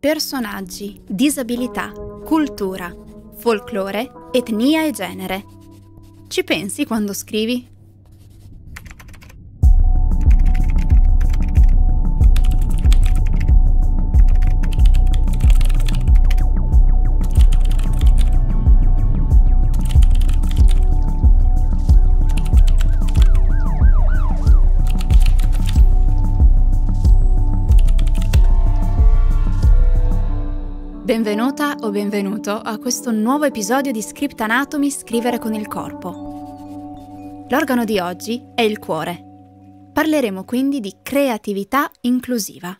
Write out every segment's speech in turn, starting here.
Personaggi, disabilità, cultura, folklore, etnia e genere. Ci pensi quando scrivi? Benvenuta o benvenuto a questo nuovo episodio di Script Anatomy Scrivere con il corpo. L'organo di oggi è il cuore. Parleremo quindi di creatività inclusiva.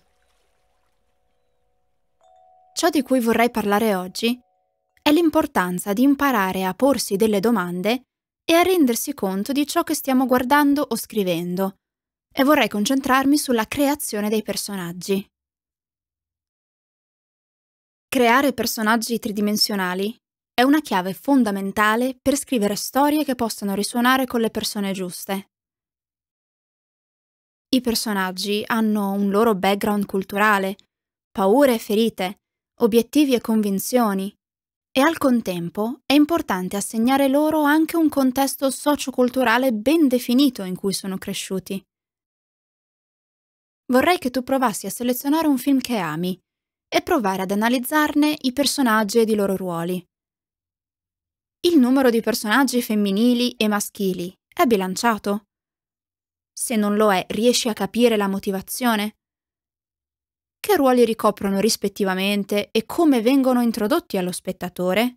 Ciò di cui vorrei parlare oggi è l'importanza di imparare a porsi delle domande e a rendersi conto di ciò che stiamo guardando o scrivendo, e vorrei concentrarmi sulla creazione dei personaggi. Creare personaggi tridimensionali è una chiave fondamentale per scrivere storie che possano risuonare con le persone giuste. I personaggi hanno un loro background culturale, paure e ferite, obiettivi e convinzioni, e al contempo è importante assegnare loro anche un contesto socioculturale ben definito in cui sono cresciuti. Vorrei che tu provassi a selezionare un film che ami e provare ad analizzarne i personaggi ed i loro ruoli. Il numero di personaggi femminili e maschili è bilanciato? Se non lo è, riesci a capire la motivazione? Che ruoli ricoprono rispettivamente e come vengono introdotti allo spettatore?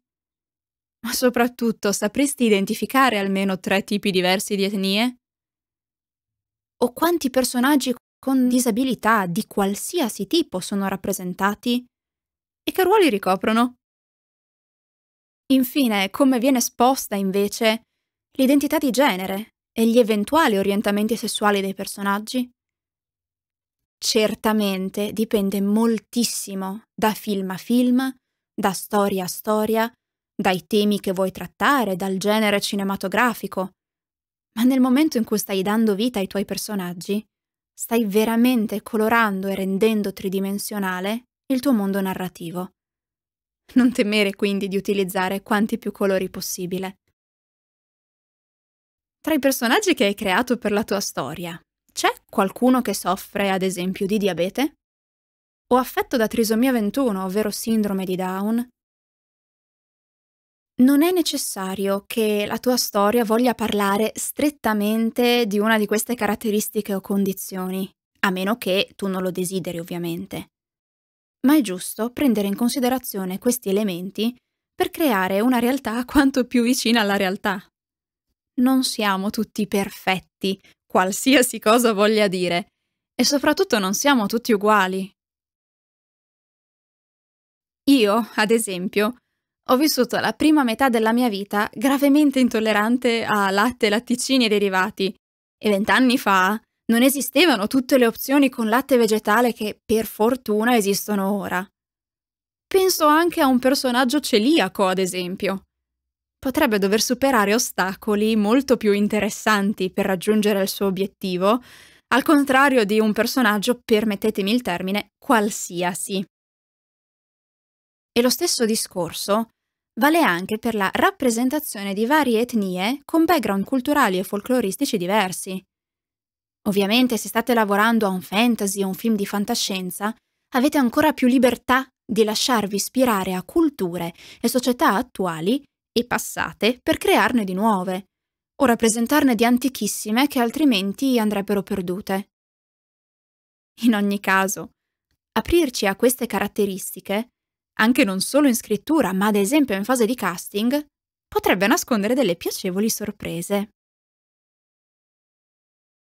Ma soprattutto, sapresti identificare almeno tre tipi diversi di etnie? O quanti personaggi con disabilità di qualsiasi tipo sono rappresentati e che ruoli ricoprono. Infine, come viene esposta invece l'identità di genere e gli eventuali orientamenti sessuali dei personaggi? Certamente dipende moltissimo da film a film, da storia a storia, dai temi che vuoi trattare, dal genere cinematografico. Ma nel momento in cui stai dando vita ai tuoi personaggi, stai veramente colorando e rendendo tridimensionale il tuo mondo narrativo. Non temere quindi di utilizzare quanti più colori possibile. Tra i personaggi che hai creato per la tua storia, c'è qualcuno che soffre, ad esempio, di diabete? O affetto da trisomia 21, ovvero sindrome di Down? Non è necessario che la tua storia voglia parlare strettamente di una di queste caratteristiche o condizioni, a meno che tu non lo desideri ovviamente. Ma è giusto prendere in considerazione questi elementi per creare una realtà quanto più vicina alla realtà. Non siamo tutti perfetti, qualsiasi cosa voglia dire, e soprattutto non siamo tutti uguali. Io, ad esempio, ho vissuto la prima metà della mia vita gravemente intollerante a latte, latticini e derivati. E vent'anni fa non esistevano tutte le opzioni con latte vegetale che per fortuna esistono ora. Penso anche a un personaggio celiaco, ad esempio. Potrebbe dover superare ostacoli molto più interessanti per raggiungere il suo obiettivo, al contrario di un personaggio, permettetemi il termine, qualsiasi. E lo stesso discorso Vale anche per la rappresentazione di varie etnie con background culturali e folcloristici diversi. Ovviamente se state lavorando a un fantasy o un film di fantascienza, avete ancora più libertà di lasciarvi ispirare a culture e società attuali e passate per crearne di nuove, o rappresentarne di antichissime che altrimenti andrebbero perdute. In ogni caso, aprirci a queste caratteristiche anche non solo in scrittura, ma ad esempio in fase di casting, potrebbe nascondere delle piacevoli sorprese.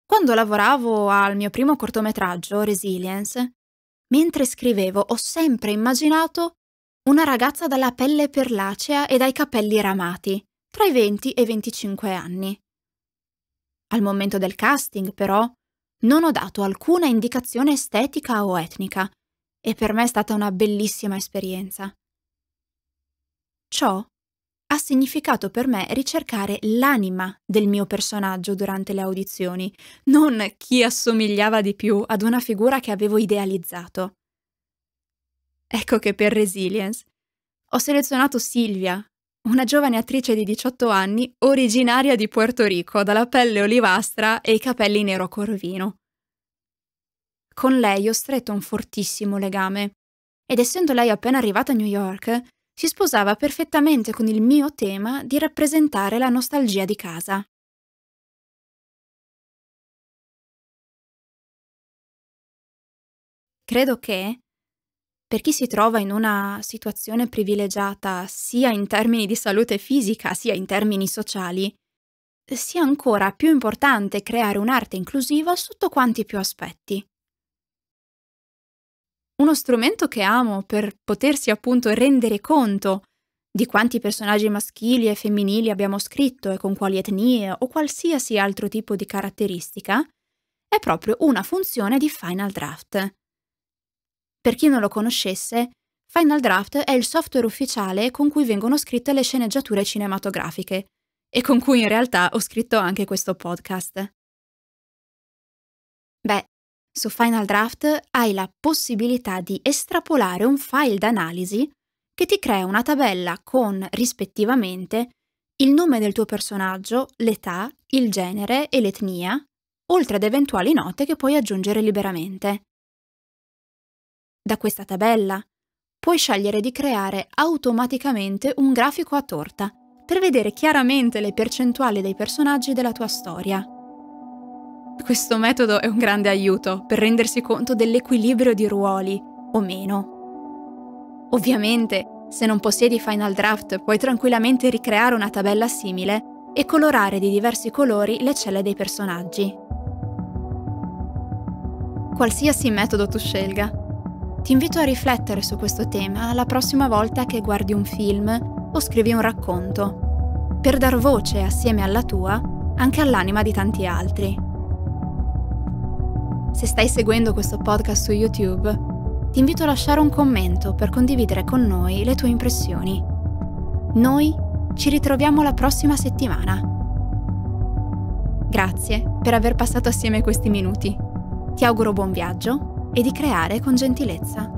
Quando lavoravo al mio primo cortometraggio, Resilience, mentre scrivevo ho sempre immaginato una ragazza dalla pelle perlacea e dai capelli ramati, tra i 20 e i 25 anni. Al momento del casting, però, non ho dato alcuna indicazione estetica o etnica, e per me è stata una bellissima esperienza. Ciò ha significato per me ricercare l'anima del mio personaggio durante le audizioni, non chi assomigliava di più ad una figura che avevo idealizzato. Ecco che per Resilience ho selezionato Silvia, una giovane attrice di 18 anni originaria di Puerto Rico, dalla pelle olivastra e i capelli nero corvino con lei ho stretto un fortissimo legame. Ed essendo lei appena arrivata a New York, si sposava perfettamente con il mio tema di rappresentare la nostalgia di casa. Credo che, per chi si trova in una situazione privilegiata sia in termini di salute fisica sia in termini sociali, sia ancora più importante creare un'arte inclusiva sotto quanti più aspetti uno strumento che amo per potersi appunto rendere conto di quanti personaggi maschili e femminili abbiamo scritto e con quali etnie o qualsiasi altro tipo di caratteristica, è proprio una funzione di Final Draft. Per chi non lo conoscesse, Final Draft è il software ufficiale con cui vengono scritte le sceneggiature cinematografiche e con cui in realtà ho scritto anche questo podcast. Beh, su Final Draft hai la possibilità di estrapolare un file d'analisi che ti crea una tabella con, rispettivamente, il nome del tuo personaggio, l'età, il genere e l'etnia, oltre ad eventuali note che puoi aggiungere liberamente. Da questa tabella puoi scegliere di creare automaticamente un grafico a torta per vedere chiaramente le percentuali dei personaggi della tua storia. Questo metodo è un grande aiuto per rendersi conto dell'equilibrio di ruoli, o meno. Ovviamente, se non possiedi Final Draft, puoi tranquillamente ricreare una tabella simile e colorare di diversi colori le celle dei personaggi. Qualsiasi metodo tu scelga. Ti invito a riflettere su questo tema la prossima volta che guardi un film o scrivi un racconto, per dar voce assieme alla tua anche all'anima di tanti altri. Se stai seguendo questo podcast su YouTube, ti invito a lasciare un commento per condividere con noi le tue impressioni. Noi ci ritroviamo la prossima settimana. Grazie per aver passato assieme questi minuti. Ti auguro buon viaggio e di creare con gentilezza.